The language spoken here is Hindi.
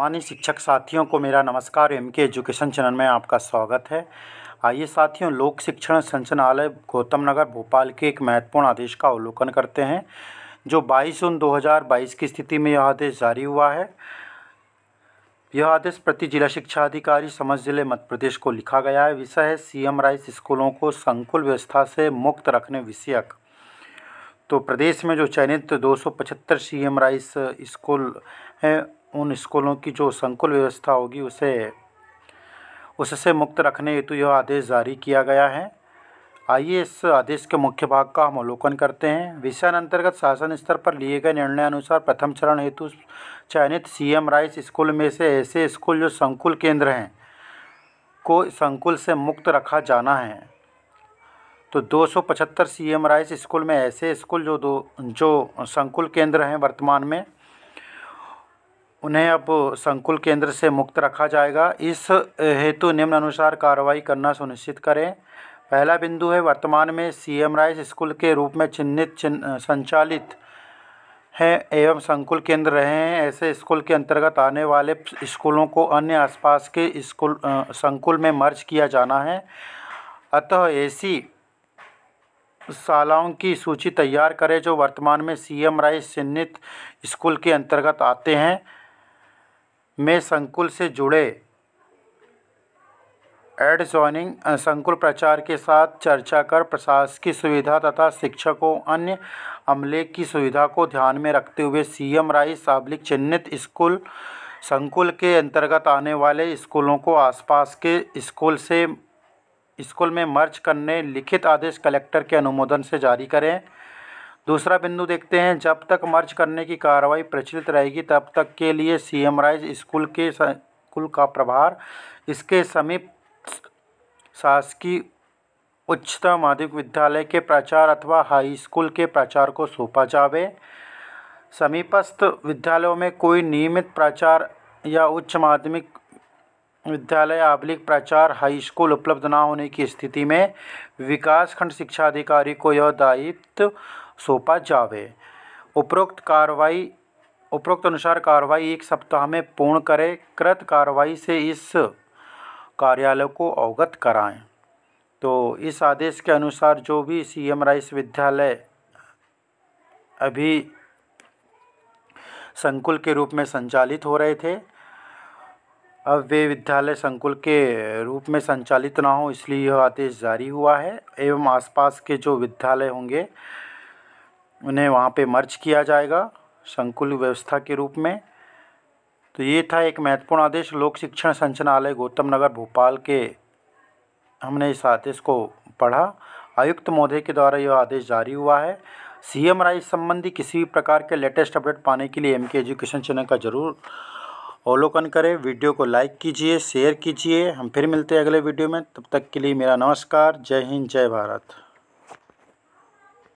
सम्मानित शिक्षक साथियों को मेरा नमस्कार एम के एजुकेशन चैनल में आपका स्वागत है आइए साथियों लोक शिक्षण संचालय गौतम नगर भोपाल के एक महत्वपूर्ण आदेश का अवलोकन करते हैं जो 22 जून 2022 की स्थिति में यह आदेश जारी हुआ है यह आदेश प्रति जिला शिक्षा अधिकारी समझ जिले मध्य प्रदेश को लिखा गया है विषय है सी राइस स्कूलों को संकुल व्यवस्था से मुक्त रखने विषयक तो प्रदेश में जो चयनित दो सौ पचहत्तर सी एम राइस स्कूल हैं उन स्कूलों की जो संकुल व्यवस्था होगी उसे उससे मुक्त रखने हेतु यह आदेश जारी किया गया है आइए इस आदेश के मुख्य भाग का हम अवलोकन करते हैं विषयान अंतर्गत शासन स्तर पर लिए गए निर्णय अनुसार प्रथम चरण हेतु चयनित सीएम राइस स्कूल में से ऐसे स्कूल जो संकुल केंद्र हैं को संकुल से मुक्त रखा जाना है तो 275 सीएम राइस स्कूल में ऐसे स्कूल जो दो जो संकुल केंद्र हैं वर्तमान में उन्हें अब संकुल केंद्र से मुक्त रखा जाएगा इस हेतु निम्न अनुसार कार्रवाई करना सुनिश्चित करें पहला बिंदु है वर्तमान में सी एम राइस स्कूल के रूप में चिन्हित चिन, संचालित हैं एवं संकुल केंद्र रहे हैं ऐसे स्कूल के अंतर्गत आने वाले स्कूलों को अन्य आसपास के स्कूल संकुल में मर्ज किया जाना है अतः ऐसी शालाओं की सूची तैयार करें जो वर्तमान में सी एम राइस चिन्हित स्कूल के अंतर्गत आते हैं में संकुल से जुड़े एड जॉइनिंग संकुल प्रचार के साथ चर्चा कर प्रशासकीय सुविधा तथा शिक्षकों अन्य अमले की सुविधा को ध्यान में रखते हुए सीएम राय साबलिक चिन्हित स्कूल संकुल के अंतर्गत आने वाले स्कूलों को आसपास के स्कूल से स्कूल में मर्ज करने लिखित आदेश कलेक्टर के अनुमोदन से जारी करें दूसरा बिंदु देखते हैं जब तक मर्ज करने की कार्रवाई प्रचलित रहेगी तब तक के लिए सी एम राइज स्कूल के स्कूल का प्रभार इसके समीप शासकीय उच्चतर माध्यमिक विद्यालय के प्राचार अथवा हाई स्कूल के प्राचार को सौंपा जावे समीपस्थ विद्यालयों में कोई नियमित प्राचार या उच्च माध्यमिक विद्यालय आबलिक प्राचार हाई स्कूल उपलब्ध न होने की स्थिति में विकासखंड शिक्षा अधिकारी को यह दायित्व सौंपा जावे उपरोक्त कार्रवाई उपरोक्त अनुसार कार्रवाई एक सप्ताह में पूर्ण करें कृत कार्रवाई से इस कार्यालय को अवगत कराएं तो इस आदेश के अनुसार जो भी सी एम राइस विद्यालय अभी संकुल के रूप में संचालित हो रहे थे अब वे विद्यालय संकुल के रूप में संचालित ना हो इसलिए यह आदेश जारी हुआ है एवं आसपास के जो विद्यालय होंगे उन्हें वहाँ पे मर्ज किया जाएगा संकुल व्यवस्था के रूप में तो ये था एक महत्वपूर्ण आदेश लोक शिक्षण संचनालय गौतम नगर भोपाल के हमने इस आदेश को पढ़ा आयुक्त महोदय के द्वारा यह आदेश जारी हुआ है सीएम राय संबंधी किसी भी प्रकार के लेटेस्ट अपडेट पाने के लिए एम के एजुकेशन चैनल का ज़रूर अवलोकन करें वीडियो को लाइक कीजिए शेयर कीजिए हम फिर मिलते हैं अगले वीडियो में तब तक के लिए मेरा नमस्कार जय हिंद जय भारत